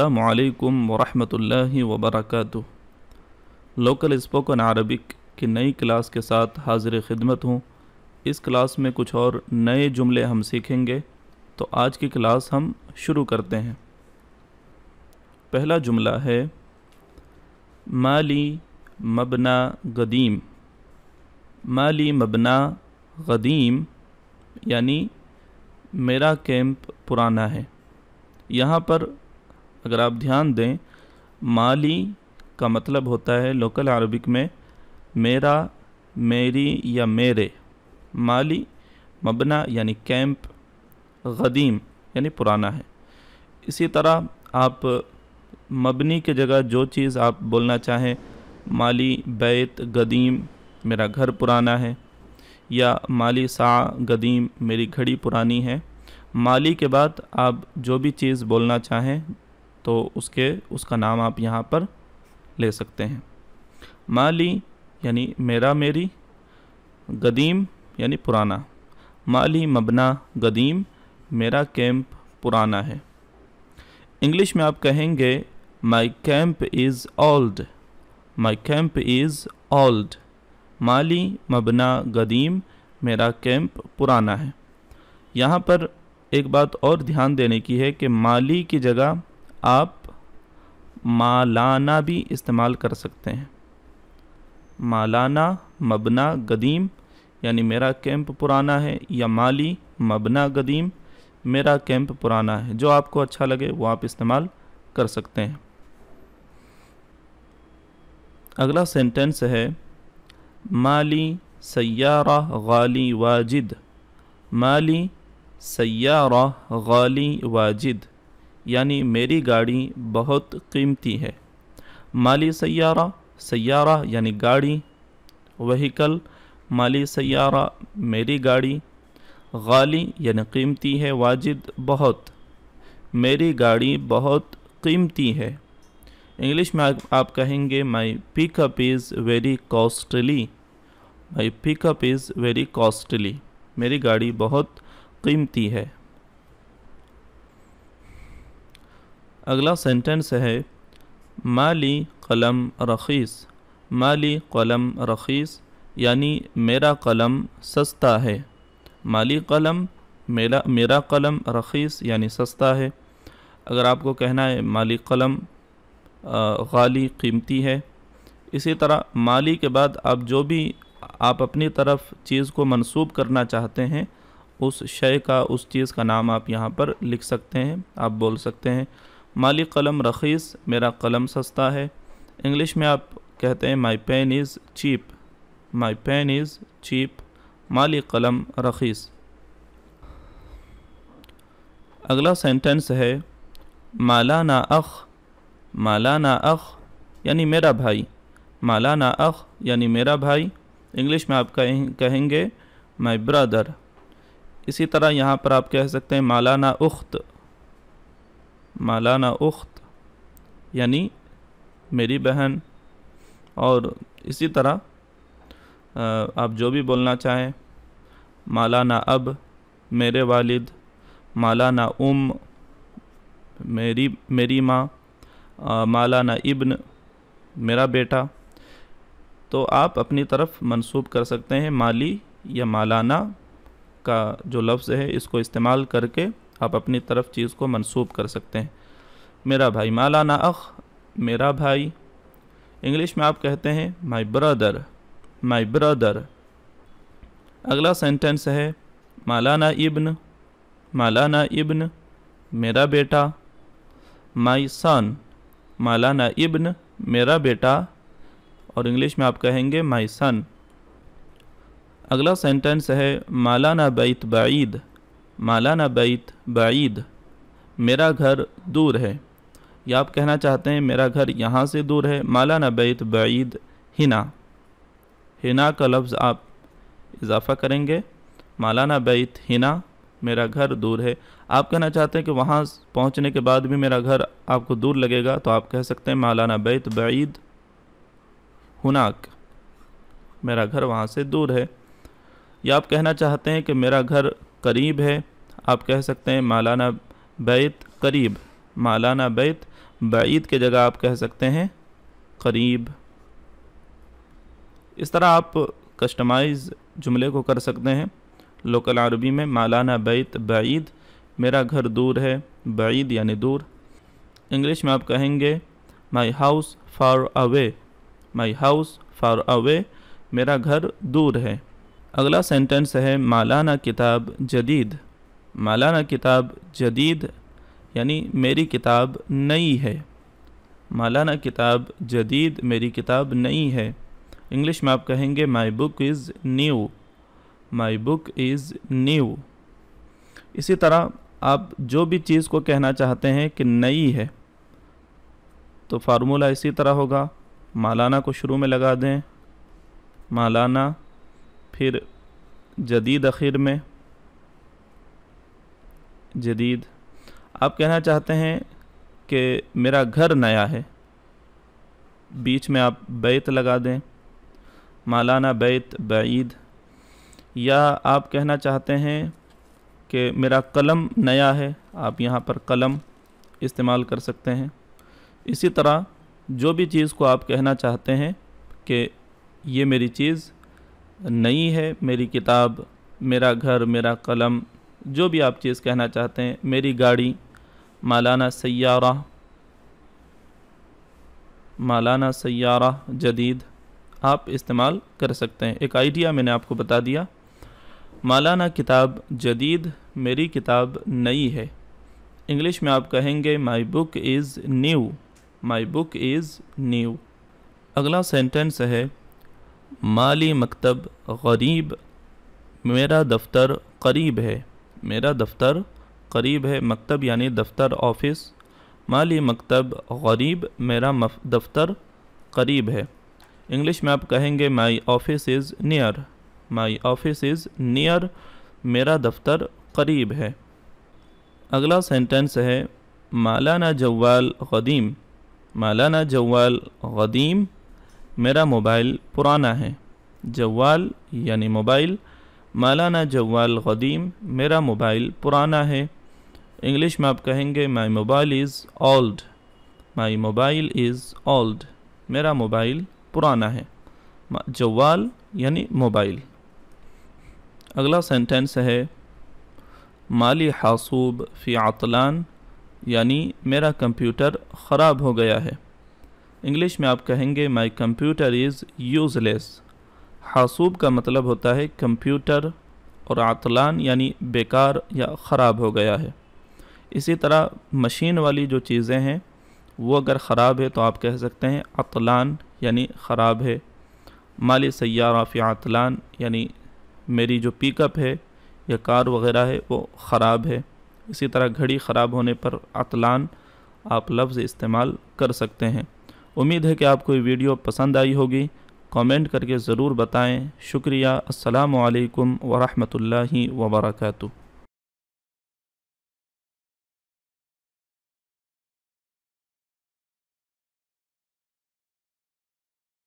असलकम वरहमल वबरक local spoken Arabic की नई क्लास के साथ हाजिर खिदमत हूँ इस क्लास में कुछ और नए जुमले हम सीखेंगे तो आज की क्लास हम शुरू करते हैं पहला जुमला है माली मबना गदीम माली मबना गदीम यानी मेरा कैंप पुराना है यहाँ पर अगर आप ध्यान दें माली का मतलब होता है लोकल अरबिक में मेरा मेरी या मेरे माली मबना यानी कैंप गदीम यानी पुराना है इसी तरह आप मबनी के जगह जो चीज़ आप बोलना चाहें माली बैत गदीम मेरा घर पुराना है या माली सा गदीम मेरी घड़ी पुरानी है माली के बाद आप जो भी चीज़ बोलना चाहें तो उसके उसका नाम आप यहाँ पर ले सकते हैं माली यानी मेरा मेरी गदीम यानी पुराना माली मबना गदीम मेरा कैंप पुराना है इंग्लिश में आप कहेंगे my camp is old my camp is old माली मबना गदीम मेरा कैंप पुराना है यहाँ पर एक बात और ध्यान देने की है कि माली की जगह आप मालाना भी इस्तेमाल कर सकते हैं मालाना मबना गदीम यानी मेरा कैंप पुराना है या माली मबना गदीम मेरा कैंप पुराना है जो आपको अच्छा लगे वो आप इस्तेमाल कर सकते हैं अगला सेंटेंस है माली सयारा गाली वाजिद माली सयारा गाली वाजिद यानी मेरी गाड़ी बहुत कीमती है माली सैारा सैारा यानी गाड़ी वहीकल माली सैारा मेरी गाड़ी गाली यानी कीमती है वाजिद बहुत मेरी गाड़ी बहुत कीमती है इंग्लिश में आप कहेंगे my pickup is very costly my pickup is very costly मेरी गाड़ी बहुत कीमती है अगला सेंटेंस है माली कलम रखीस माली कलम रखीस यानी मेरा कलम सस्ता है माली कलम मेरा मेरा कलम रखीस यानी सस्ता है अगर आपको कहना है माली कलम गाली कीमती है इसी तरह माली के बाद आप जो भी आप अपनी तरफ चीज़ को मंसूब करना चाहते हैं उस शय का उस चीज़ का नाम आप यहाँ पर लिख सकते हैं आप बोल सकते हैं माली कलम रखीस मेरा कलम सस्ता है इंग्लिश में आप कहते हैं my pen is cheap my pen is cheap माली कलम रखीस अगला सेंटेंस है मालाना अख मालाना अख यानी मेरा भाई मालाना अख यानी मेरा भाई इंग्लिश में आप कहें कहेंगे माई ब्रदर इसी तरह यहाँ पर आप कह सकते हैं मालाना उख्त मालाना उख्त यानी मेरी बहन और इसी तरह आप जो भी बोलना चाहें मालाना अब मेरे वालिद मालाना उम मेरी मेरी माँ मालाना इब्न मेरा बेटा तो आप अपनी तरफ मंसूब कर सकते हैं माली या मालाना का जो लफ्ज़ है इसको इस्तेमाल करके आप अपनी तरफ चीज़ को मनसूब कर सकते हैं मेरा भाई मालाना अख मेरा भाई इंग्लिश में आप कहते हैं माई ब्रदर माई ब्रदर अगला सेंटेंस है मालाना इब्न मालाना इब्न मेरा बेटा माई सन मालाना इब्न मेरा बेटा और इंग्लिश में आप कहेंगे माई सन अगला सेंटेंस है मालाना बैत बाईद मालाना बैत बाईद मेरा घर दूर है या आप कहना चाहते हैं मेरा घर यहाँ से दूर है मालाना बैत बाईद हिना हिना का लफ्ज़ आप इजाफ़ा करेंगे मालाना बैत हिना मेरा घर दूर है आप कहना चाहते हैं कि वहाँ पहुँचने के बाद भी मेरा घर आपको दूर लगेगा तो आप कह सकते हैं मालाना बैत बाईद हुनाक मेरा घर वहाँ से दूर है या आप कहना चाहते हैं कि मेरा घर करीब है आप कह सकते हैं मालाना बैत करीब मालाना बैत बैत के जगह आप कह सकते हैं करीब इस तरह आप कस्टमाइज़ जुमले को कर सकते हैं लोकल अरबी में मालाना बैत बैद मेरा घर दूर है बैद यानी दूर इंग्लिश में आप कहेंगे my house far away my house far away मेरा घर दूर है अगला सेंटेंस है मालाना किताब जदीद मालाना किताब जदीद यानी मेरी किताब नई है मालाना किताब जदीद मेरी किताब नई है इंग्लिश में आप कहेंगे my book is new my book is new इसी तरह आप जो भी चीज़ को कहना चाहते हैं कि नई है तो फार्मूला इसी तरह होगा मालाना को शुरू में लगा दें मालाना फिर जदीद अख़िर में जदीद आप कहना चाहते हैं कि मेरा घर नया है बीच में आप बैत लगा दें मालाना बैत बैद या आप कहना चाहते हैं कि मेरा कलम नया है आप यहाँ पर कलम इस्तेमाल कर सकते हैं इसी तरह जो भी चीज़ को आप कहना चाहते हैं कि ये मेरी चीज़ नई है मेरी किताब मेरा घर मेरा कलम जो भी आप चीज़ कहना चाहते हैं मेरी गाड़ी मालाना सयारा मालाना सयारा जदीद आप इस्तेमाल कर सकते हैं एक आइडिया मैंने आपको बता दिया मालाना किताब जदीद मेरी किताब नई है इंग्लिश में आप कहेंगे my book is new my book is new अगला सेंटेंस है माली मकतब गरीब मेरा दफ्तर करीब है मेरा दफ्तर करीब है मकतब यानी दफ्तर ऑफिस माली मकतब गरीब मेरा दफ्तर करीब है इंग्लिश में आप कहेंगे my office is near my office is near मेरा दफ्तर करीब है अगला सेंटेंस है मालाना जवाल गदीम मालाना जवाल गदीम मेरा मोबाइल पुराना है जवाल यानी मोबाइल मालाना जवाल गदीम मेरा मोबाइल पुराना है इंग्लिश में आप कहेंगे my mobile is old my mobile is old मेरा मोबाइल पुराना है जवाल यानी मोबाइल अगला सेंटेंस है माली हासूब फ़ी आतलान यानी मेरा कंप्यूटर ख़राब हो गया है इंग्लिश में आप कहेंगे माई कंप्यूटर इज़ यूज़लेस हासूब का मतलब होता है कंप्यूटर और आतलान यानी बेकार या ख़राब हो गया है इसी तरह मशीन वाली जो चीज़ें हैं वो अगर ख़राब है तो आप कह सकते हैं अतलान यानी ख़राब है माली सयारा फ़ी अतलान यानी मेरी जो पिकअप है या कार वगैरह है वो ख़राब है इसी तरह घड़ी ख़राब होने पर अतलान आप लफ्ज़ इस्तेमाल कर सकते हैं उम्मीद है कि आपको ये वीडियो पसंद आई होगी कमेंट करके ज़रूर बताएं शुक्रिया अस्सलाम वालेकुम वरहमतुल्लाहि वबरकू